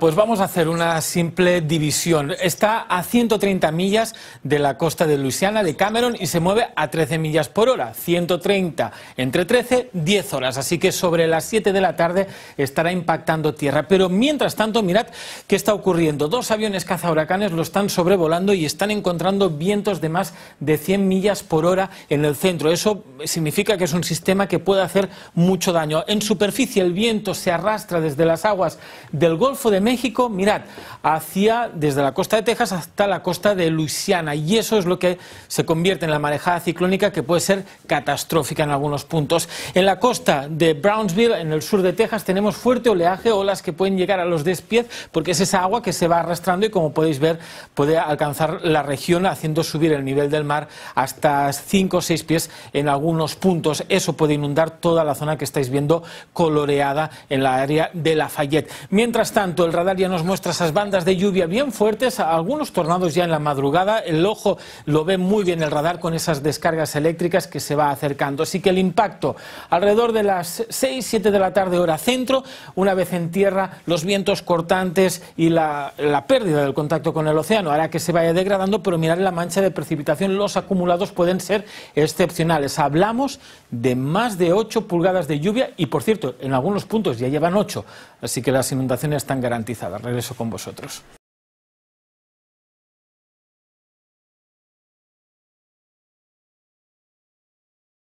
Pues vamos a hacer una simple división. Está a 130 millas de la costa de Luisiana, de Cameron, y se mueve a 13 millas por hora. 130 entre 13, 10 horas. Así que sobre las 7 de la tarde estará impactando tierra. Pero mientras tanto, mirad qué está ocurriendo. Dos aviones huracanes lo están sobrevolando y están encontrando vientos de más de 100 millas por hora en el centro. Eso significa que es un sistema que puede hacer mucho daño. En superficie, el viento se arrastra desde las aguas del Golfo de México, mirad, hacia desde la costa de Texas hasta la costa de Luisiana. Y eso es lo que se convierte en la marejada ciclónica que puede ser catastrófica en algunos puntos. En la costa de Brownsville, en el sur de Texas, tenemos fuerte oleaje, olas que pueden llegar a los 10 pies, porque es esa agua que se va arrastrando y como podéis ver puede alcanzar la región haciendo subir el nivel del mar hasta 5 o 6 pies en algunos puntos. Eso puede inundar toda la zona que estáis viendo coloreada en la área de Lafayette. Mientras tanto, el radar ya nos muestra esas bandas de lluvia bien fuertes, algunos tornados ya en la madrugada. El ojo lo ve muy bien el radar con esas descargas eléctricas que se va acercando. Así que el impacto alrededor de las 6, 7 de la tarde hora centro, una vez en tierra, los vientos cortantes y la, pérdida del contacto con el océano hará que se vaya degradando, pero mirar la mancha de precipitación, los acumulados pueden ser excepcionales. Hablamos de más de 8 pulgadas de lluvia y, por cierto, en algunos puntos ya llevan 8, así que las inundaciones están grandes garantizada. Regreso con vosotros.